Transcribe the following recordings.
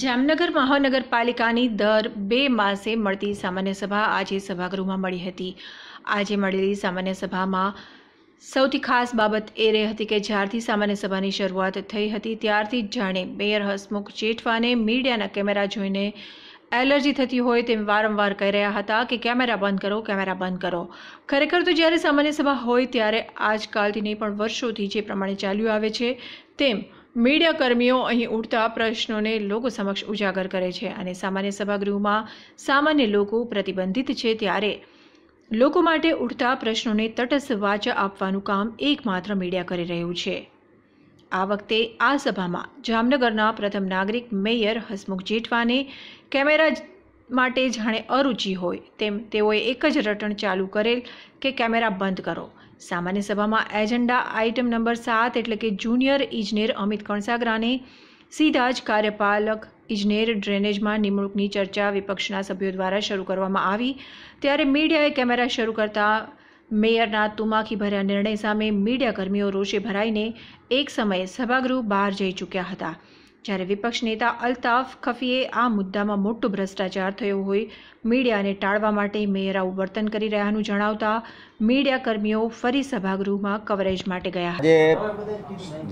જામનગર મહાનગરપાલિકાની દર બે માસે મળતી સામાન્ય સભા આજે સભાગૃહમાં મળી હતી આજે મળેલી સામાન્ય સભામાં સૌથી ખાસ બાબત એ રહી હતી કે જ્યારથી સામાન્ય સભાની શરૂઆત થઈ હતી ત્યારથી જાણે મેયર હસમુખ જેઠવાને મીડિયાના કેમેરા જોઈને એલર્જી થતી હોય તેમ વારંવાર કહી રહ્યા હતા કે કેમેરા બંધ કરો કેમેરા બંધ કરો ખરેખર તો જ્યારે સામાન્ય સભા હોય ત્યારે આજકાલથી નહીં પણ વર્ષોથી જે પ્રમાણે ચાલ્યું આવે છે તેમ મીડિયા કર્મીઓ અહીં ઉઠતા પ્રશ્નોને લોકો સમક્ષ ઉજાગર કરે છે અને સામાન્ય સભાગૃહમાં સામાન્ય લોકો પ્રતિબંધિત છે ત્યારે લોકો માટે ઉઠતા પ્રશ્નોને તટસ્થ વાચા આપવાનું કામ એકમાત્ર મીડિયા કરી રહ્યું છે આ વખતે આ સભામાં જામનગરના પ્રથમ નાગરિક મેયર હસમુખ જેઠવાને કેમેરા માટે જાણે અરુચિ હોય તેમ તેઓએ એક જ રટણ ચાલુ કરેલ કે કેમેરા બંધ કરો સામાન્ય સભામાં એજન્ડા આઇટમ નંબર સાત એટલે કે જુનિયર ઇજનેર અમિત કણસાગરાને સીધા જ કાર્યપાલક ઇજનેર ડ્રેનેજમાં નિમણૂકની ચર્ચા વિપક્ષના સભ્યો દ્વારા શરૂ કરવામાં આવી ત્યારે મીડિયાએ કેમેરા શરૂ કરતા મેયરના તુમાખી ભર્યા નિર્ણય સામે મીડિયાકર્મીઓ રોષે ભરાઈને એક સમયે સભાગૃહ બહાર જઈ ચૂક્યા હતા જ્યારે વિપક્ષ નેતા અલ્તાફ ખફીએ આ મુદ્દામાં મોટો ભ્રષ્ટાચાર થયો હોય મીડિયાને ટાળવા માટે મેયરાઓ વર્તન કરી રહ્યાનું જણાવતા મીડિયા કર્મીઓ ફરી સભાગૃહમાં કવરેજ માટે ગયા જે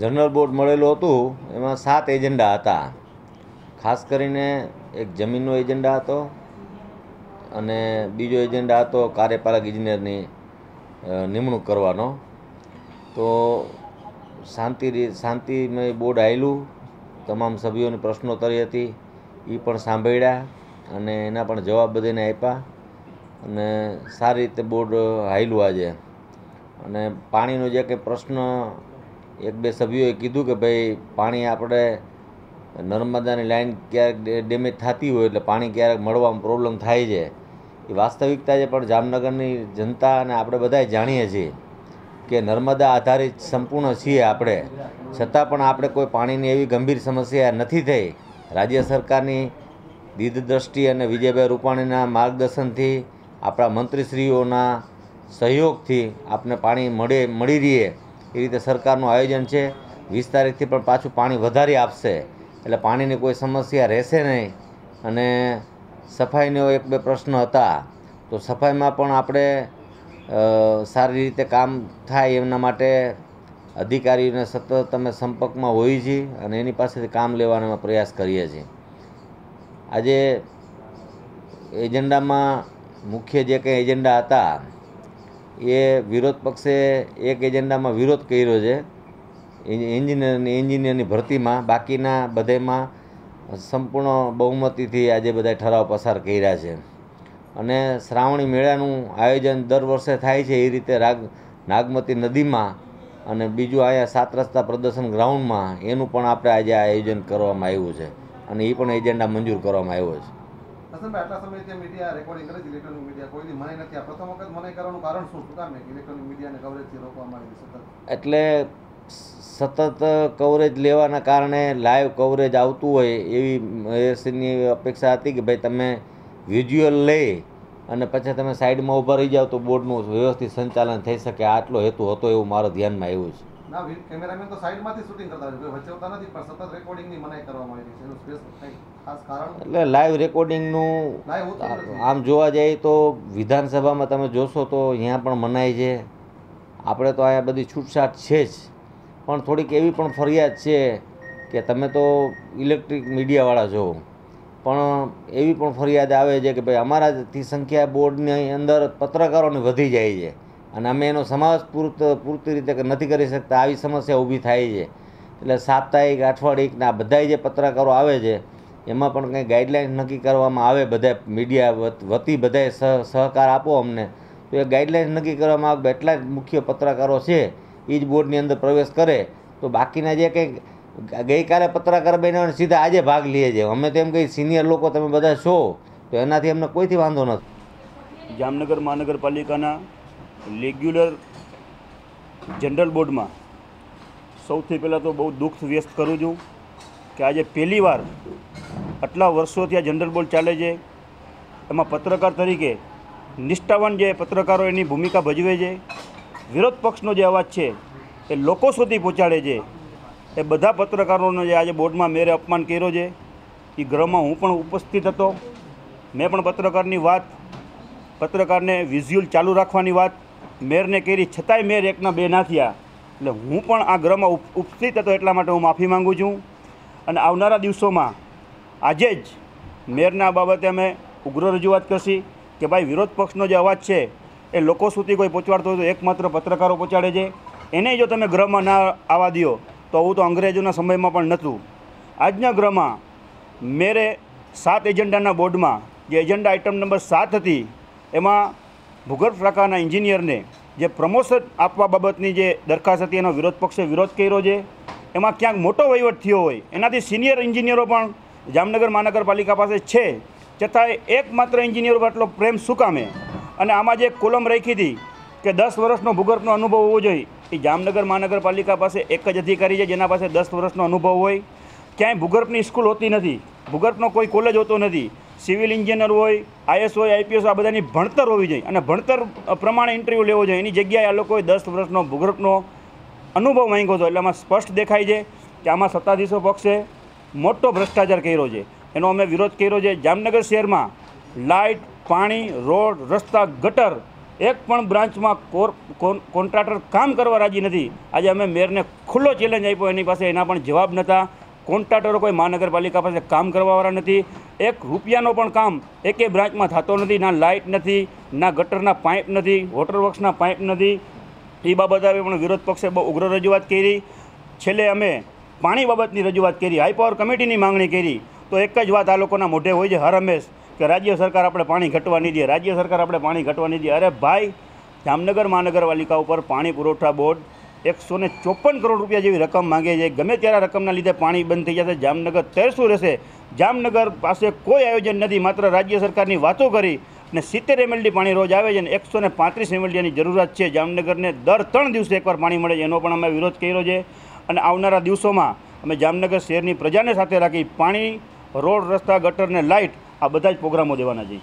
જનરલ બોર્ડ મળેલું હતું એમાં સાત એજન્ડા હતા ખાસ કરીને એક જમીનનો એજન્ડા હતો અને બીજો એજન્ડા હતો કાર્યપાલક ઇજનેરની નિમણૂક કરવાનો તો શાંતિ શાંતિમય બોર્ડ આવેલું તમામ સભ્યોની પ્રશ્નોત્તરી હતી એ પણ સાંભળ્યા અને એના પણ જવાબ બધાને આપ્યા અને સારી રીતે બોર્ડ હાયલું આજે અને પાણીનો જે કંઈ પ્રશ્ન એક બે સભ્યોએ કીધું કે ભાઈ પાણી આપણે નર્મદાની લાઈન ક્યારેક ડેમેજ થતી હોય એટલે પાણી ક્યારેક મળવામાં પ્રોબ્લેમ થાય છે એ વાસ્તવિકતા છે પણ જામનગરની જનતા અને આપણે બધા જાણીએ છીએ કે નર્મદા આધારિત સંપૂર્ણ છીએ આપણે છતાં પણ આપણે કોઈ પાણીની એવી ગંભીર સમસ્યા નથી થઈ રાજ્ય સરકારની દીર્ઘદ્રષ્ટિ અને વિજયભાઈ રૂપાણીના માર્ગદર્શનથી આપણા મંત્રીશ્રીઓના સહયોગથી આપને પાણી મળે મળી રહે એ રીતે સરકારનું આયોજન છે વીસ તારીખથી પણ પાછું પાણી વધારી આપશે એટલે પાણીની કોઈ સમસ્યા રહેશે નહીં અને સફાઈનો એક બે પ્રશ્ન હતા તો સફાઈમાં પણ આપણે સારી રીતે કામ થાય એમના માટે અધિકારીઓને સતત તમે સંપર્કમાં હોઈએ છીએ અને એની પાસેથી કામ લેવાનો પ્રયાસ કરીએ છીએ આજે એજન્ડામાં મુખ્ય જે કંઈ એજન્ડા હતા એ વિરોધ પક્ષે એક એજન્ડામાં વિરોધ કર્યો છે એન્જિનિયરની એન્જિનિયરની ભરતીમાં બાકીના બધેમાં સંપૂર્ણ બહુમતીથી આજે બધા ઠરાવ પસાર કર્યા છે અને શ્રાવણી મેળાનું આયોજન દર વર્ષે થાય છે એ રીતે રાગ નાગમતી નદીમાં અને બીજું અહીંયા સાત રસ્તા પ્રદર્શન ગ્રાઉન્ડમાં એનું પણ આપણે આજે આયોજન કરવામાં આવ્યું છે અને એ પણ એજન્ડા મંજૂર કરવામાં આવ્યો છે એટલે સતત કવરેજ લેવાના કારણે લાઈવ કવરેજ આવતું હોય એવી એસીની અપેક્ષા હતી કે ભાઈ તમે વિઝ્યુઅલ લે અને પછી તમે સાઈડમાં ઊભા રહી જાઓ તો બોર્ડનું વ્યવસ્થિત સંચાલન થઈ શકે આટલો હેતુ હતો એવું મારા ધ્યાનમાં આવ્યું છે એટલે લાઈવ રેકોર્ડિંગનું આમ જોવા જઈએ તો વિધાનસભામાં તમે જોશો તો અહીંયા પણ મનાય છે આપણે તો અહીંયા બધી છૂટછાટ છે જ પણ થોડીક એવી પણ ફરિયાદ છે કે તમે તો ઇલેક્ટ્રિક મીડિયાવાળા જોવો પણ એવી પણ ફરિયાદ આવે છે કે ભાઈ અમારાથી સંખ્યા બોર્ડની અંદર પત્રકારોને વધી જાય છે અને અમે એનો સમાવેશ પૂરતો પૂરતી રીતે નથી કરી શકતા આવી સમસ્યા ઊભી થાય છે એટલે સાપ્તાહિક અઠવાડિકના બધા જે પત્રકારો આવે છે એમાં પણ કંઈ ગાઈડલાઇન્સ નક્કી કરવામાં આવે બધા મીડિયા વતી બધાએ સહકાર આપો અમને તો એ ગાઈડલાઇન્સ નક્કી કરવામાં આવે એટલા જ મુખ્ય પત્રકારો છે એ જ બોર્ડની અંદર પ્રવેશ કરે તો બાકીના જે કંઈક ગઈકાલે પત્રકાર અને સીધા આજે ભાગ લઈએ છીએ અમે તો એમ કહી સિનિયર લોકો તમે બધા છો તો એનાથી અમને કોઈથી વાંધો નથી જામનગર મહાનગરપાલિકાના રેગ્યુલર જનરલ બોર્ડમાં સૌથી પહેલાં તો બહુ દુઃખ વ્યસ્ત કરું છું કે આજે પહેલીવાર આટલા વર્ષોથી આ જનરલ બોર્ડ ચાલે છે એમાં પત્રકાર તરીકે નિષ્ઠાવાન જે પત્રકારો એની ભૂમિકા ભજવે છે વિરોધ પક્ષનો જે અવાજ છે એ લોકો સુધી પહોંચાડે છે એ બધા પત્રકારોને જે આજે બોર્ડમાં મેરે અપમાન કર્યો છે એ ગ્રહમાં હું પણ ઉપસ્થિત હતો મેં પણ પત્રકારની વાત પત્રકારને વિઝ્યુઅલ ચાલુ રાખવાની વાત મેરને કરી છતાંય મેર એકના બે ના થયા એટલે હું પણ આ ગ્રહમાં ઉપસ્થિત હતો એટલા માટે હું માફી માગું છું અને આવનારા દિવસોમાં આજે જ મેરના બાબતે અમે ઉગ્ર રજૂઆત કરશી કે ભાઈ વિરોધ પક્ષનો જે અવાજ છે એ લોકો સુધી કોઈ પહોંચાડતો હોય તો એકમાત્ર પત્રકારો પહોંચાડે છે એને જો તમે ગ્રહમાં ના આવવા દો તો આવું તો અંગ્રેજોના સમયમાં પણ નહોતું આજના ગ્રહમાં મેરે સાત એજન્ડાના બોર્ડમાં જે એજન્ડા આઇટમ નંબર સાત હતી એમાં ભૂગર્ભ શાખાના એન્જિનિયરને જે પ્રમોશન આપવા બાબતની જે દરખાસ્ત હતી એનો વિરોધ પક્ષે વિરોધ કર્યો છે એમાં ક્યાંક મોટો વહીવટ થયો હોય એનાથી સિનિયર એન્જિનિયરો પણ જામનગર મહાનગરપાલિકા પાસે છે છતાંય એકમાત્ર એન્જિનિયર આટલો પ્રેમ શું કામે અને આમાં જે કોલમ રાખી હતી કે દસ વર્ષનો ભૂગર્ભનો અનુભવ હોવો જોઈએ એ જામનગર મહાનગરપાલિકા પાસે એક જ અધિકારી છે જેના પાસે દસ વર્ષનો અનુભવ હોય ક્યાંય ભૂગર્ભની સ્કૂલ હોતી નથી ભૂગર્ભનો કોઈ કોલેજ હોતો નથી સિવિલ ઇન્જિનિયર હોય આઈએસ હોય આઈપીએસ આ બધાની ભણતર હોવી જોઈએ અને ભણતર પ્રમાણે ઇન્ટરવ્યૂ લેવો જોઈએ એની જગ્યાએ આ લોકોએ દસ વર્ષનો ભૂગર્ભનો અનુભવ માંગ્યો હતો એટલે આમાં સ્પષ્ટ દેખાય છે કે આમાં સત્તાધીશો પક્ષે મોટો ભ્રષ્ટાચાર કર્યો છે એનો અમે વિરોધ કર્યો છે જામનગર શહેરમાં લાઇટ પાણી રોડ રસ્તા ગટર એક પણ બ્રાન્ચમાં કોન્ટ્રાક્ટર કામ કરવા રાજી નથી આજે અમે મેયરને ખુલ્લો ચેલેન્જ આપ્યો એની પાસે એના પણ જવાબ નતા કોન્ટ્રાક્ટરો કોઈ મહાનગરપાલિકા પાસે કામ કરવા વાળા નથી 1 રૂપિયાનો પણ કામ એક એક બ્રાન્ચમાં થાતો નથી ના લાઈટ નથી ના ગટરના પાઈપ નથી વોટર વર્ક્સના પાઈપ નથી ફી બાબતે પણ વિરોધ પક્ષે બહુ ઉગ્ર રજૂઆત કરી છેલે અમે પાણી બાબતની રજૂઆત કરી હાઈ પાવર કમિટીની માંગણી કરી તો એક જ વાત આ લોકોના મોઢે હોય છે હરમેશ કે રાજ્ય સરકાર આપણે પાણી ઘટવા ન દે રાજ્ય સરકાર આપણે પાણી ઘટવા ન દે અરે ભાઈ જામનગર માનનગર વાલિકા ઉપર પાણી પુરવઠા બોર્ડ 154 કરોડ રૂપિયા જેવી રકમ માંગે છે ગમે તેરા રકમ ના લીધે પાણી બંધ થઈ જાય છે જામનગર તરસું રહે જામનગર પાસે કોઈ આયોજન નધી માત્ર રાજ્ય સરકાર ની વાતો કરી ને 70 એમએલડી પાણી રોજ આવે છે ને 135 એમએલડી ની જરૂરત છે જામનગર ને દર 3 દિવસે એકવાર પાણી મળે છે એનો પણ અમે વિરોધ કર્યો છે અને આવનારા દિવસોમાં અમે જામનગર શહેર ની પ્રજા ને સાથે રાખી પાણી રોડ રસ્તા ગટર ને લાઈટ આ બધા જ પ્રોગ્રામો દેવાના છે